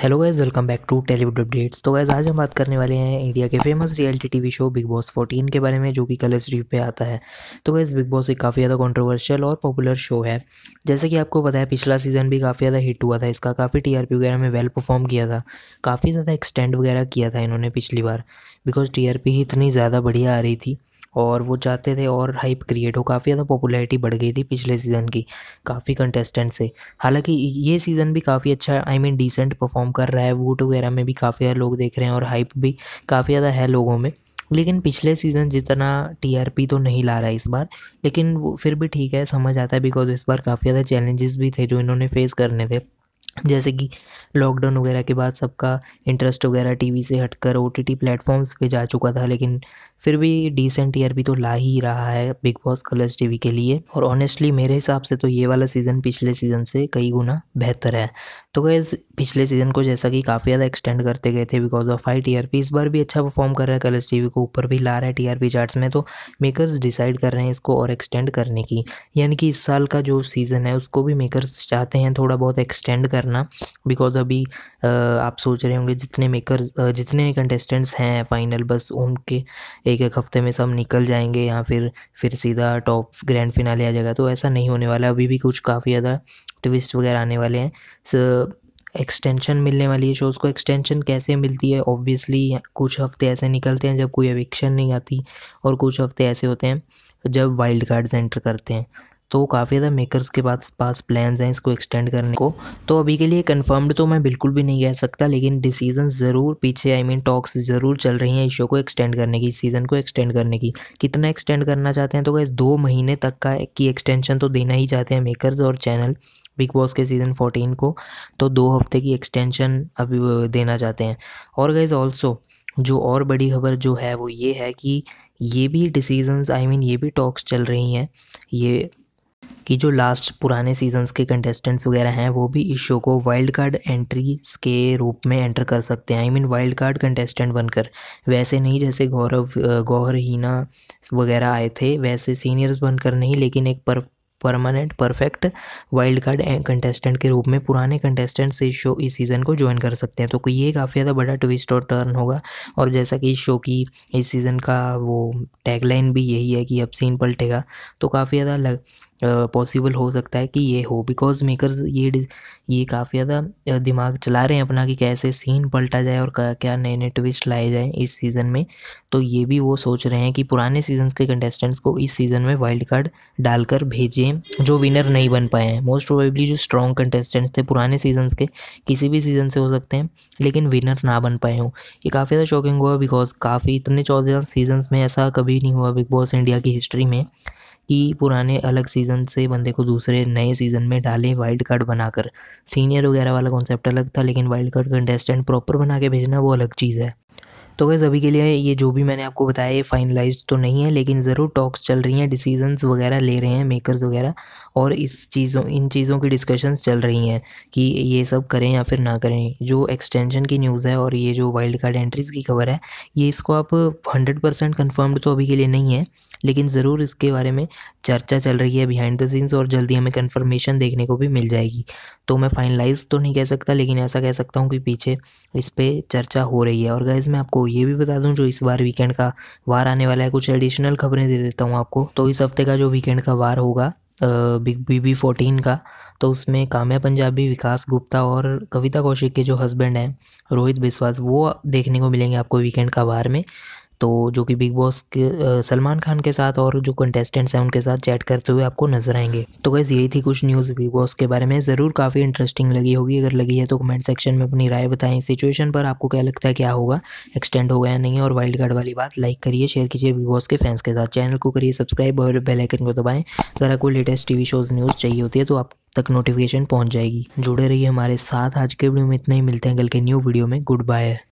hello guys welcome back to Tellywood updates तो guys आज हम बात करने वाले हैं इंडिया के famous reality TV show Bigg Boss 14 के बारे में जो कि कल टी पे आता है तो गाइज बिग बॉस एक काफ़ी ज़्यादा कंट्रोवर्शियल और पॉपुलर शो है जैसे कि आपको पता है पिछला सीज़न भी काफ़ी ज़्यादा हिट हुआ था इसका काफ़ी टीआरपी वगैरह में वेल परफॉर्म किया था काफ़ी ज़्यादा एक्सटेंड वगैरह किया था इन्होंने पिछली बार बिकॉज टी ही इतनी ज़्यादा बढ़िया आ रही थी और वो जाते थे और हाइप क्रिएट हो काफ़ी ज़्यादा पॉपुलैरिटी बढ़ गई थी पिछले सीज़न की काफ़ी कंटेस्टेंट से हालांकि ये सीज़न भी काफ़ी अच्छा आई मीन डिसेंट परफॉर्म कर रहा है वोट वगैरह में भी काफ़ी ज़्यादा लोग देख रहे हैं और हाइप भी काफ़ी ज़्यादा है लोगों में लेकिन पिछले सीज़न जितना टी तो नहीं ला रहा है इस बार लेकिन वो फिर भी ठीक है समझ आता है बिकॉज इस बार काफ़ी ज़्यादा चैलेंजेस भी थे जो इन्होंने फेस करने थे जैसे कि लॉकडाउन वगैरह के बाद सबका इंटरेस्ट वगैरह टीवी से हटकर ओटीटी प्लेटफॉर्म्स पे जा चुका था लेकिन फिर भी डिसेंट ईयर भी तो ला ही रहा है बिग बॉस कलर्स टीवी के लिए और ऑनेस्टली मेरे हिसाब से तो ये वाला सीज़न पिछले सीज़न से कई गुना बेहतर है तो गैस पिछले सीज़न को जैसा कि काफ़ी ज़्यादा एक्सटेंड करते गए थे बिकॉज ऑफ हाई टीआरपी इस बार भी अच्छा परफॉर्म कर रहा है कलर्स टीवी को ऊपर भी ला रहा है टीआरपी चार्ट्स में तो मेकर्स डिसाइड कर रहे हैं इसको और एक्सटेंड करने की यानी कि इस साल का जो सीज़न है उसको भी मेकर्स चाहते हैं थोड़ा बहुत एक्सटेंड करना बिकॉज अभी आप सोच रहे होंगे जितने मेकर्स जितने कंटेस्टेंट्स हैं फाइनल बस उनके एक एक हफ्ते में सब निकल जाएंगे या फिर फिर सीधा टॉप ग्रैंड फिनाले आ जाएगा तो ऐसा नहीं होने वाला अभी भी कुछ काफ़ी ज़्यादा ट्विस्ट वगैरह आने वाले हैं सो एक्सटेंशन मिलने वाली है शोज़ को एक्सटेंशन कैसे मिलती है ऑब्वियसली कुछ हफ्ते ऐसे निकलते हैं जब कोई एविक्शन नहीं आती और कुछ हफ्ते ऐसे होते हैं जब वाइल्ड कार्ड्स एंटर करते हैं तो काफ़ी ज़्यादा मेकर्स के पास पास प्लान हैं इसको एक्सटेंड करने को तो अभी के लिए कन्फर्म्ड तो मैं बिल्कुल भी नहीं कह सकता लेकिन डिसीजन ज़रूर पीछे I I mean mean, talks ज़रूर चल रही हैं इस शो को एक्सटेंड करने की सीज़न को एक्सटेंड करने की कितना एक्सटेंड करना चाहते हैं तो गैस दो महीने तक का की एक्सटेंशन तो देना ही चाहते हैं मेकर्स और चैनल बिग बॉस के सीज़न फोर्टीन को तो दो हफ्ते की एक्सटेंशन अभी देना चाहते हैं और गाइज़ ऑल्सो जो और बड़ी खबर जो है वो ये है कि ये भी डिसीजंस आई मीन ये भी टॉक्स चल रही हैं ये कि जो लास्ट पुराने सीजन्स के कंटेस्टेंट्स वगैरह हैं वो भी इस शो को वाइल्ड कार्ड एंट्रीज के रूप में एंटर कर सकते हैं I mean wild card contestant बनकर वैसे नहीं जैसे गौरव गौहर हीना वगैरह आए थे वैसे सीनियर्स बनकर नहीं लेकिन एक पर permanent perfect wild card contestant के रूप में पुराने कंटेस्टेंट्स इस शो इस सीज़न को ज्वाइन कर सकते हैं तो ये काफ़ी ज़्यादा बड़ा ट्विस्ट और टर्न होगा और जैसा कि इस शो की इस सीज़न का वो टैगलाइन भी यही है कि अब सीन पलटेगा तो काफ़ी ज़्यादा लग पॉसिबल हो सकता है कि ये हो बिकॉज मेकर्स ये ये काफ़ी ज़्यादा दिमाग चला रहे हैं अपना कि कैसे सीन पलटा जाए और क्या क्या नए नए ट्विस्ट लाए जाए इस सीज़न में तो ये भी वो सोच रहे हैं कि पुराने सीजन के कंटेस्टेंट्स को इस सीज़न में वाइल्ड कार्ड डालकर भेजें जो विनर नहीं बन पाए हैं मोस्ट प्रोबेबली जो स्ट्रॉन्ग कंटेस्टेंट्स थे पुराने सीजन्स के किसी भी सीज़न से हो सकते हैं लेकिन विनर ना बन पाए हों ये काफ़ी ज़्यादा शॉकिंग हुआ बिकॉज काफ़ी इतने चौदह सीजन्स में ऐसा कभी नहीं हुआ बिग बॉस इंडिया की हिस्ट्री में कि पुराने अलग सीज़न से बंदे को दूसरे नए सीज़न में डालें वाइल्ड कार्ड बनाकर सीनियर वगैरह वाला कॉन्सेप्ट अलग था लेकिन वाइल्ड कार्ड कंटेस्टेंट प्रॉपर बना के भेजना वो अलग चीज़ है तो गैस अभी के लिए ये जो भी मैंने आपको बताया ये फाइनलाइज तो नहीं है लेकिन ज़रूर टॉक्स चल रही हैं डिसीजंस वगैरह ले रहे हैं मेकर्स वगैरह और इस चीज़ों इन चीज़ों की डिस्कशंस चल रही हैं कि ये सब करें या फिर ना करें जो एक्सटेंशन की न्यूज़ है और ये जो वाइल्ड कार्ड एंट्रीज़ की खबर है ये इसको आप हंड्रेड परसेंट कन्फर्म्ड तो अभी के लिए नहीं है लेकिन ज़रूर इसके बारे में चर्चा चल रही है बिहाइंड द सीन्स और जल्दी हमें कन्फर्मेशन देखने को भी मिल जाएगी तो मैं फाइनलाइज तो नहीं कह सकता लेकिन ऐसा कह सकता हूँ कि पीछे इस पर चर्चा हो रही है और गैज़ मैं आपको ये भी बता दूँ जो इस बार वीकेंड का वार आने वाला है कुछ एडिशनल खबरें दे देता हूँ आपको तो इस हफ्ते का जो वीकेंड का वार होगा बिग बी बी फोर्टीन का तो उसमें काम्या पंजाबी विकास गुप्ता और कविता कौशिक के जो हस्बैंड हैं रोहित बिश्वास वो देखने को मिलेंगे आपको वीकेंड का वार में तो जो कि बिग बॉस के सलमान खान के साथ और जो कंटेस्टेंट्स हैं उनके साथ चैट करते हुए आपको नजर आएंगे तो गैस यही थी कुछ न्यूज़ बिग बॉस के बारे में ज़रूर काफ़ी इंटरेस्टिंग लगी होगी अगर लगी है तो कमेंट सेक्शन में अपनी राय बताएं सिचुएशन पर आपको क्या लगता है क्या होगा एक्सटेंड होगा या नहीं और वाइल्ड कार्ड वाली बात लाइक करिए शेयर कीजिए बिग बॉस के फैंस के साथ चैनल को करिए सब्सक्राइब और बेलाइकन को दबाएँ अगर आपको लेटेस्ट टी शोज़ न्यूज़ चाहिए होती है तो आप तक नोटिफिकेशन पहुंच जाएगी जुड़े रहिए हमारे साथ आज के वीडियो में इतना ही मिलते हैं कल के न्यू वीडियो में गुड बाय